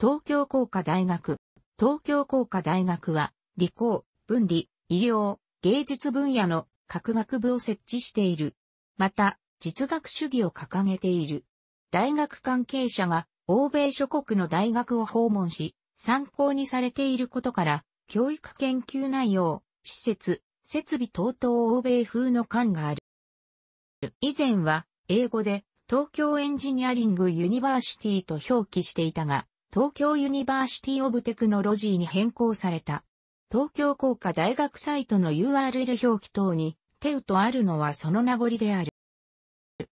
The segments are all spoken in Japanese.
東京工科大学。東京工科大学は、理工、文理、医療、芸術分野の各学部を設置している。また、実学主義を掲げている。大学関係者が欧米諸国の大学を訪問し、参考にされていることから、教育研究内容、施設、設備等々欧米風の感がある。以前は、英語で、東京エンジニアリングユニバーシティと表記していたが、東京ユニバーシティオブテクノロジーに変更された。東京工科大学サイトの URL 表記等に、テウとあるのはその名残である。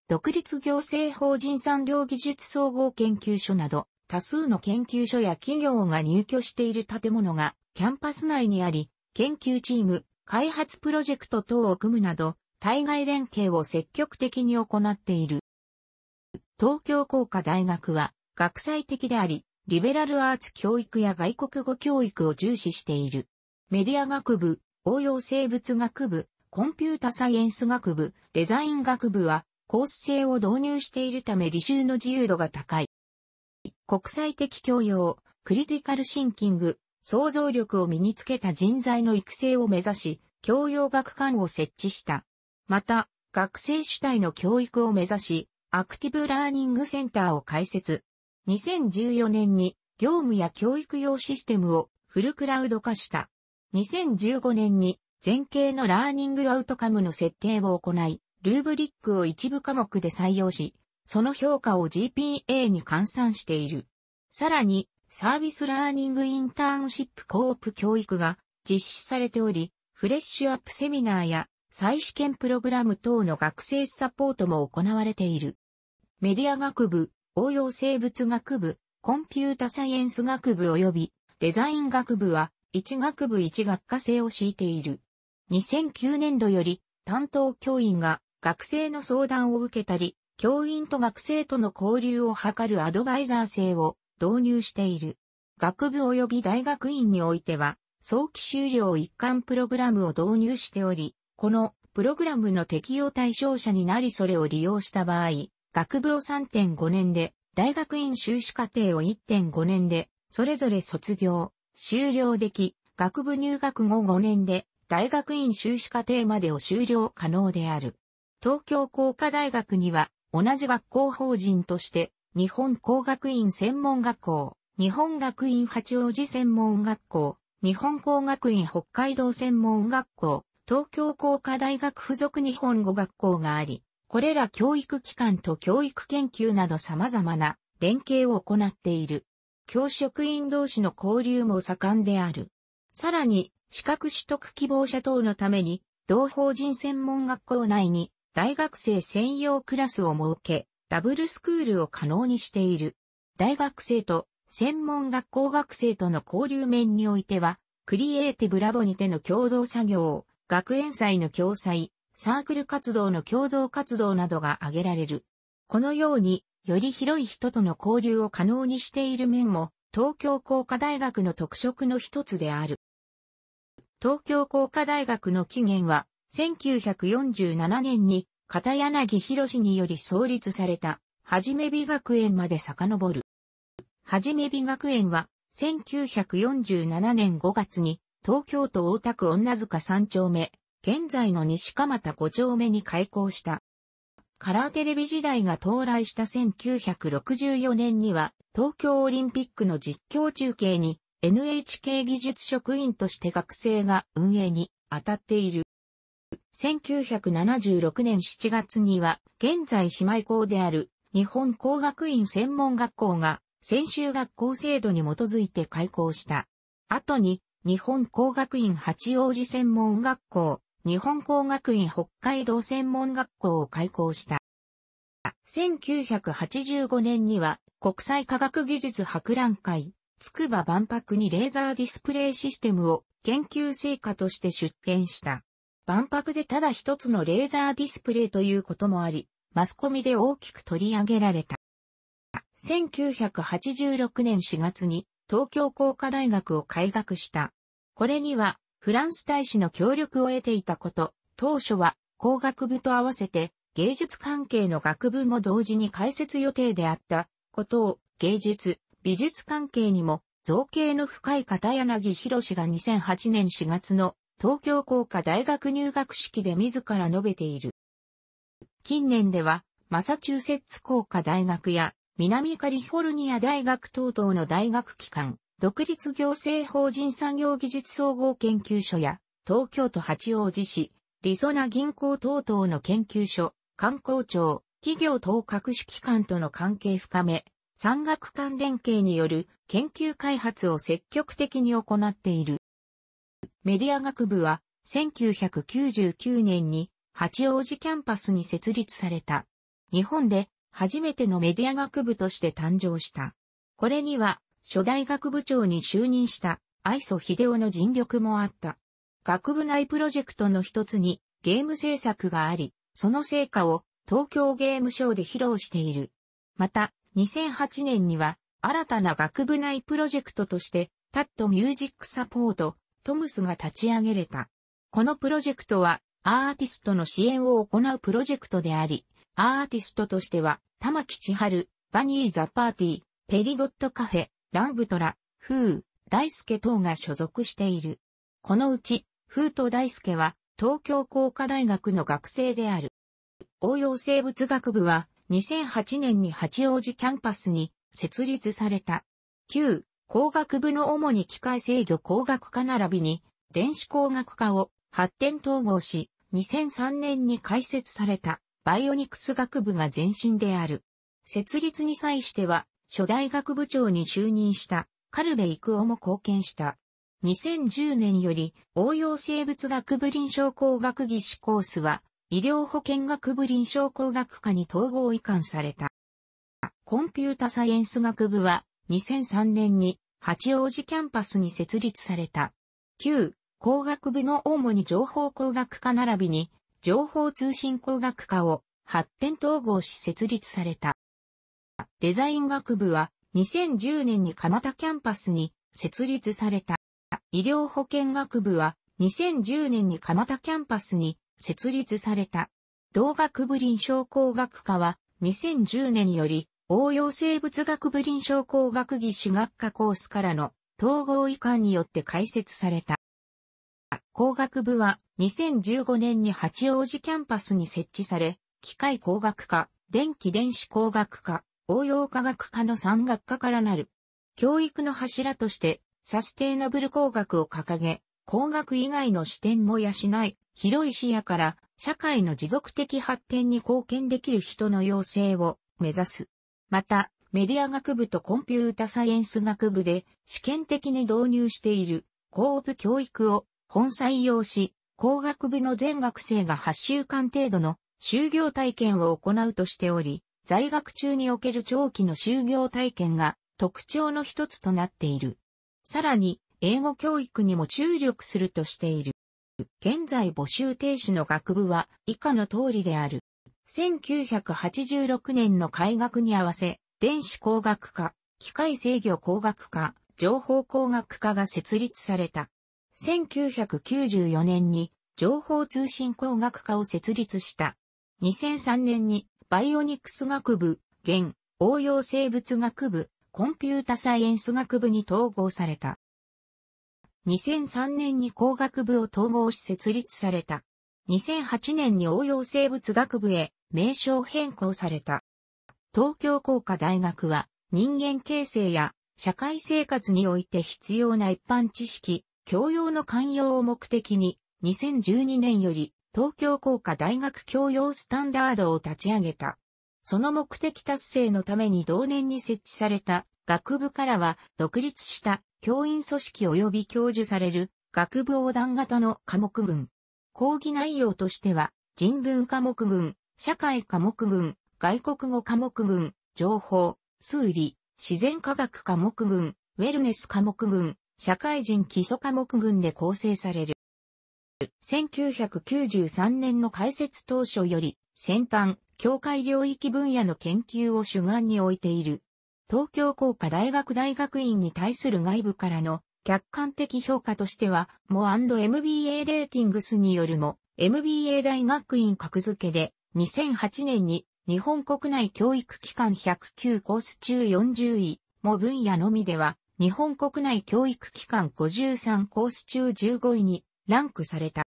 独立行政法人産業技術総合研究所など、多数の研究所や企業が入居している建物がキャンパス内にあり、研究チーム、開発プロジェクト等を組むなど、対外連携を積極的に行っている。東京工科大学は学際的であり、リベラルアーツ教育や外国語教育を重視している。メディア学部、応用生物学部、コンピュータサイエンス学部、デザイン学部はコース制を導入しているため履修の自由度が高い。国際的教養、クリティカルシンキング、想像力を身につけた人材の育成を目指し、教養学館を設置した。また、学生主体の教育を目指し、アクティブラーニングセンターを開設。2014年に業務や教育用システムをフルクラウド化した。2015年に前景のラーニングアウトカムの設定を行い、ルーブリックを一部科目で採用し、その評価を GPA に換算している。さらに、サービスラーニングインターンシップコープ教育が実施されており、フレッシュアップセミナーや再試験プログラム等の学生サポートも行われている。メディア学部、応用生物学部、コンピュータサイエンス学部及びデザイン学部は1学部1学科制を敷いている。2009年度より担当教員が学生の相談を受けたり、教員と学生との交流を図るアドバイザー制を導入している。学部及び大学院においては、早期終了一貫プログラムを導入しており、このプログラムの適用対象者になりそれを利用した場合、学部を3.5年で、大学院修士課程を1.5年で、それぞれ卒業、修了でき、学部入学後5年で、大学院修士課程までを修了可能である。東京工科大学には、同じ学校法人として、日本工学院専門学校、日本学院八王子専門学校、日本工学院北海道専門学校、東京工科大学附属日本語学校があり、これら教育機関と教育研究など様々な連携を行っている。教職員同士の交流も盛んである。さらに、資格取得希望者等のために、同法人専門学校内に大学生専用クラスを設け、ダブルスクールを可能にしている。大学生と専門学校学生との交流面においては、クリエイティブラボにての共同作業、学園祭の共催、サークル活動の共同活動などが挙げられる。このように、より広い人との交流を可能にしている面も、東京工科大学の特色の一つである。東京工科大学の起源は、1947年に片柳博により創立された、はじめ美学園まで遡る。はじめ美学園は、1947年5月に、東京都大田区女塚3丁目、現在の西蒲田5丁目に開校した。カラーテレビ時代が到来した1964年には、東京オリンピックの実況中継に NHK 技術職員として学生が運営に当たっている。1976年7月には、現在姉妹校である日本工学院専門学校が専修学校制度に基づいて開校した。後に、日本工学院八王子専門学校、日本工学院北海道専門学校を開校した。1985年には国際科学技術博覧会、筑波万博にレーザーディスプレイシステムを研究成果として出展した。万博でただ一つのレーザーディスプレイということもあり、マスコミで大きく取り上げられた。1986年4月に東京工科大学を開学した。これにはフランス大使の協力を得ていたこと、当初は工学部と合わせて芸術関係の学部も同時に開設予定であったことを芸術、美術関係にも造形の深い片柳博士が2008年4月の東京工科大学入学式で自ら述べている。近年ではマサチューセッツ工科大学や南カリフォルニア大学等々の大学機関、独立行政法人産業技術総合研究所や、東京都八王子市、リソナ銀行等々の研究所、観光庁、企業等各種機関との関係深め、産学間連携による研究開発を積極的に行っている。メディア学部は1999年に八王子キャンパスに設立された。日本で初めてのメディア学部として誕生した。これには初代学部長に就任した愛想秀夫の尽力もあった。学部内プロジェクトの一つにゲーム制作があり、その成果を東京ゲームショーで披露している。また、2008年には新たな学部内プロジェクトとして、タットミュージックサポート、トムスが立ち上げれた。このプロジェクトはアーティストの支援を行うプロジェクトであり、アーティストとしては、玉木千春、バニーザパーティー、ペリドットカフェ、ランブトラ、フー、大輔等が所属している。このうち、フーと大輔は、東京工科大学の学生である。応用生物学部は、2008年に八王子キャンパスに設立された。旧、工学部の主に機械制御工学科並びに、電子工学科を発展統合し、2003年に開設されたバイオニクス学部が前身である。設立に際しては、初代学部長に就任したカルベイクオも貢献した。2010年より応用生物学部臨床工学技師コースは医療保険学部臨床工学科に統合移管された。コンピュータサイエンス学部は2003年に八王子キャンパスに設立された。旧工学部の主に情報工学科並びに情報通信工学科を発展統合し設立された。デザイン学部は2010年に蒲田キャンパスに設立された。医療保険学部は2010年に蒲田キャンパスに設立された。同学部臨床工学科は2010年より応用生物学部臨床工学技士学科コースからの統合移管によって開設された。工学部は2015年に八王子キャンパスに設置され、機械工学科、電気電子工学科、応用科学科の産学科からなる。教育の柱として、サステイナブル工学を掲げ、工学以外の視点も養い、広い視野から社会の持続的発展に貢献できる人の養成を目指す。また、メディア学部とコンピュータサイエンス学部で試験的に導入している工部教育を本採用し、工学部の全学生が8週間程度の就業体験を行うとしており、在学中における長期の就業体験が特徴の一つとなっている。さらに、英語教育にも注力するとしている。現在募集停止の学部は以下の通りである。1986年の開学に合わせ、電子工学科、機械制御工学科、情報工学科が設立された。1994年に情報通信工学科を設立した。2003年にバイオニクス学部、現、応用生物学部、コンピュータサイエンス学部に統合された。2003年に工学部を統合し設立された。2008年に応用生物学部へ名称変更された。東京工科大学は人間形成や社会生活において必要な一般知識、教養の寛容を目的に2012年より東京工科大学教養スタンダードを立ち上げた。その目的達成のために同年に設置された学部からは独立した教員組織及び教授される学部横断型の科目群。講義内容としては人文科目群、社会科目群、外国語科目群、情報、数理、自然科学科目群、ウェルネス科目群、社会人基礎科目群で構成される。1993年の開設当初より、先端、境界領域分野の研究を主眼に置いている。東京工科大学大学院に対する外部からの客観的評価としては、も &MBA レーティングスによるも、MBA 大学院格付けで、2008年に日本国内教育機関109コース中40位、も分野のみでは、日本国内教育機関53コース中15位にランクされた。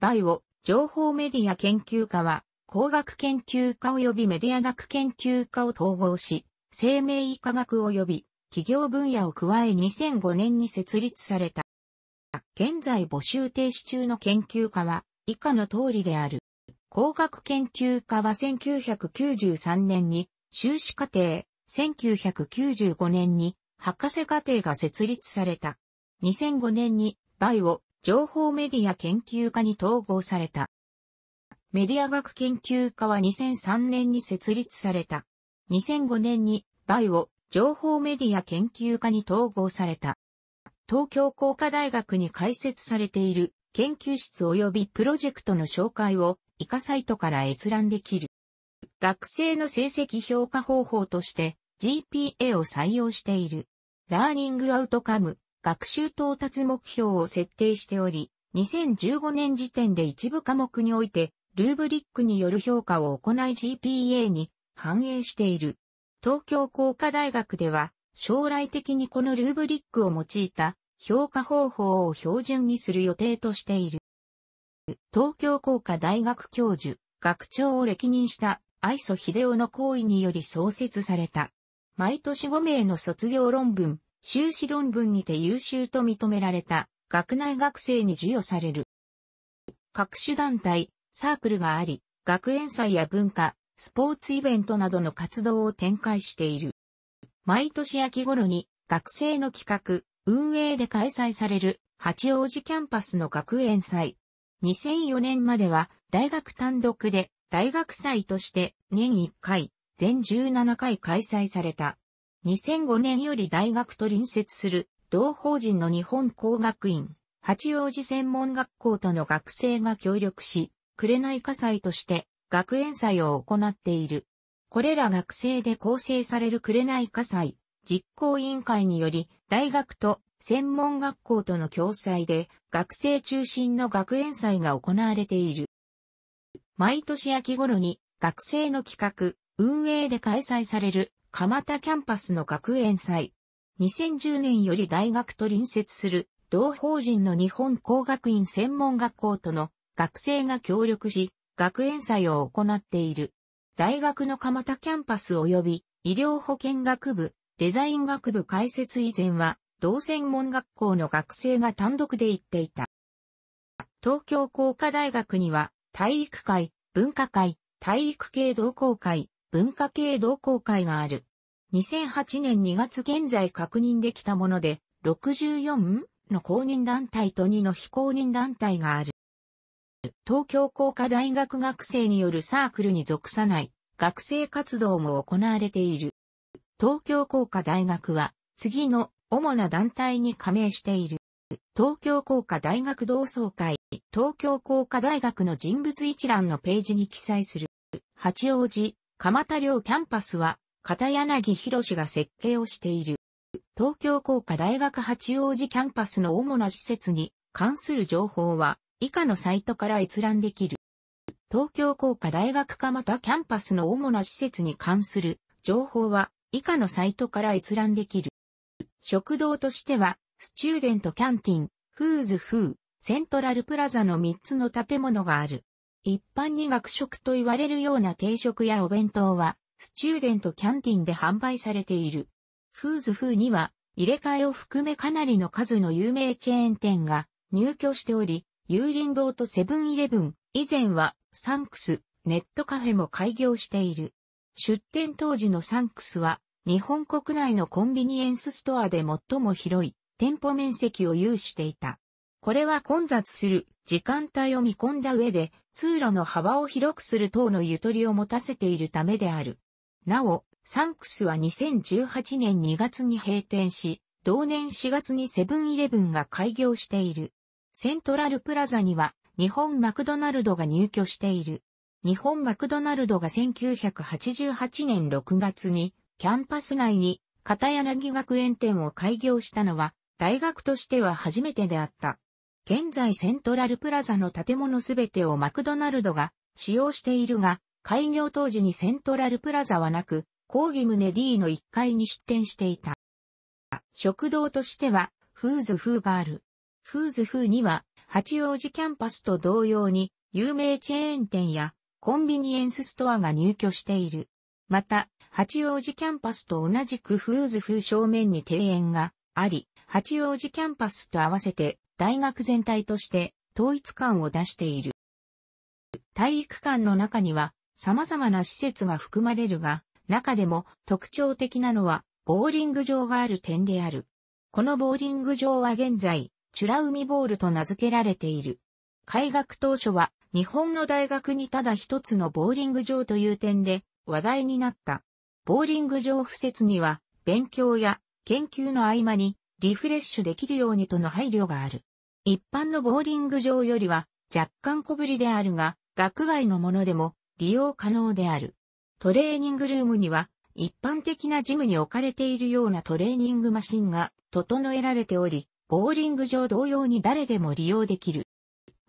バイオ、情報メディア研究科は、工学研究科及びメディア学研究科を統合し、生命医科学及び企業分野を加え2005年に設立された。現在募集停止中の研究科は以下の通りである。工学研究科は1993年に修士課程、1995年に博士課程が設立された。2005年にバイオ、情報メディア研究科に統合された。メディア学研究科は2003年に設立された。2005年にバイオ、情報メディア研究科に統合された。東京工科大学に開設されている研究室及びプロジェクトの紹介をイカサイトから閲覧できる。学生の成績評価方法として GPA を採用している。ラーニングアウトカム学習到達目標を設定しており、2015年時点で一部科目において、ルーブリックによる評価を行い GPA に反映している。東京工科大学では、将来的にこのルーブリックを用いた評価方法を標準にする予定としている。東京工科大学教授、学長を歴任した愛想秀夫の行為により創設された。毎年5名の卒業論文、修士論文にて優秀と認められた学内学生に授与される。各種団体、サークルがあり、学園祭や文化、スポーツイベントなどの活動を展開している。毎年秋頃に学生の企画、運営で開催される八王子キャンパスの学園祭。2004年までは大学単独で大学祭として年1回、全17回開催された。2005年より大学と隣接する同法人の日本工学院八王子専門学校との学生が協力し、紅火祭として学園祭を行っている。これら学生で構成される紅火祭実行委員会により大学と専門学校との共催で学生中心の学園祭が行われている。毎年秋頃に学生の企画、運営で開催される蒲田キャンパスの学園祭。2010年より大学と隣接する同法人の日本工学院専門学校との学生が協力し、学園祭を行っている。大学の蒲田キャンパス及び医療保健学部、デザイン学部開設以前は、同専門学校の学生が単独で行っていた。東京工科大学には、体育会、文化会、体育系同好会、文化系同好会がある。2008年2月現在確認できたもので、64の公認団体と2の非公認団体がある。東京工科大学学生によるサークルに属さない学生活動も行われている。東京工科大学は次の主な団体に加盟している。東京工科大学同窓会、東京工科大学の人物一覧のページに記載する。八王子、蒲田寮キャンパスは、片柳博が設計をしている。東京工科大学八王子キャンパスの主な施設に関する情報は、以下のサイトから閲覧できる。東京工科大学蒲田キャンパスの主な施設に関する情報は、以下のサイトから閲覧できる。食堂としては、スチューデントキャンティン、フーズフー、セントラルプラザの3つの建物がある。一般に学食と言われるような定食やお弁当は、スチューデントキャンティンで販売されている。フーズ風には、入れ替えを含めかなりの数の有名チェーン店が入居しており、有林堂とセブンイレブン、以前はサンクス、ネットカフェも開業している。出店当時のサンクスは、日本国内のコンビニエンスストアで最も広い店舗面積を有していた。これは混雑する時間帯を見込んだ上で、通路の幅を広くする等のゆとりを持たせているためである。なお、サンクスは2018年2月に閉店し、同年4月にセブンイレブンが開業している。セントラルプラザには日本マクドナルドが入居している。日本マクドナルドが1988年6月にキャンパス内に片柳学園店を開業したのは大学としては初めてであった。現在セントラルプラザの建物すべてをマクドナルドが使用しているが、開業当時にセントラルプラザはなく、講義棟 D の1階に出店していた。食堂としては、フーズフーがある。フーズフーには、八王子キャンパスと同様に、有名チェーン店やコンビニエンスストアが入居している。また、八王子キャンパスと同じくフーズフー正面に庭園があり、八王子キャンパスと合わせて大学全体として統一感を出している。体育館の中には様々な施設が含まれるが、中でも特徴的なのはボーリング場がある点である。このボーリング場は現在、チュラ海ボールと名付けられている。開学当初は日本の大学にただ一つのボーリング場という点で話題になった。ボーリング場施設には勉強や研究の合間にリフレッシュできるようにとの配慮がある。一般のボーリング場よりは若干小ぶりであるが、学外のものでも利用可能である。トレーニングルームには一般的なジムに置かれているようなトレーニングマシンが整えられており、ボーリング場同様に誰でも利用できる。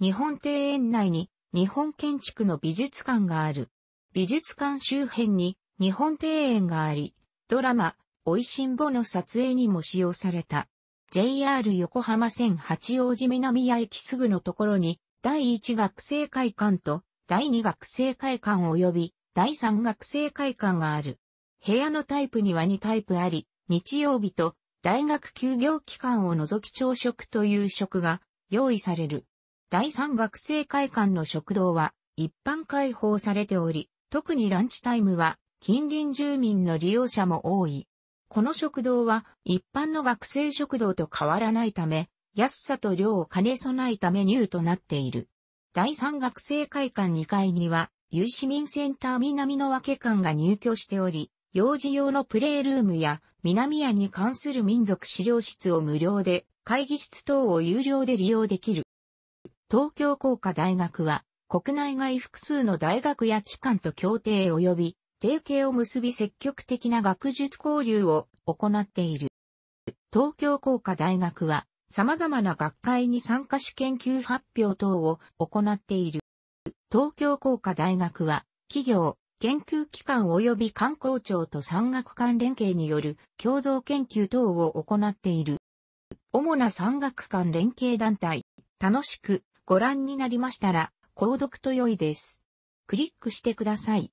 日本庭園内に日本建築の美術館がある。美術館周辺に日本庭園があり、ドラマ、美味しんぼの撮影にも使用された。JR 横浜線八王子南谷駅すぐのところに、第1学生会館と第2学生会館及び第3学生会館がある。部屋のタイプには2タイプあり、日曜日と大学休業期間を除き朝食という食が用意される。第3学生会館の食堂は一般開放されており、特にランチタイムは近隣住民の利用者も多い。この食堂は一般の学生食堂と変わらないため、安さと量を兼ね備えたメニューとなっている。第3学生会館2階には、有市民センター南の分け館が入居しており、幼児用のプレールームや南屋に関する民族資料室を無料で、会議室等を有料で利用できる。東京工科大学は、国内外複数の大学や機関と協定及び提携を結び積極的な学術交流を行っている。東京工科大学は様々な学会に参加し研究発表等を行っている。東京工科大学は企業、研究機関及び観光庁と産学間連携による共同研究等を行っている。主な産学間連携団体、楽しくご覧になりましたら、購読と良いです。クリックしてください。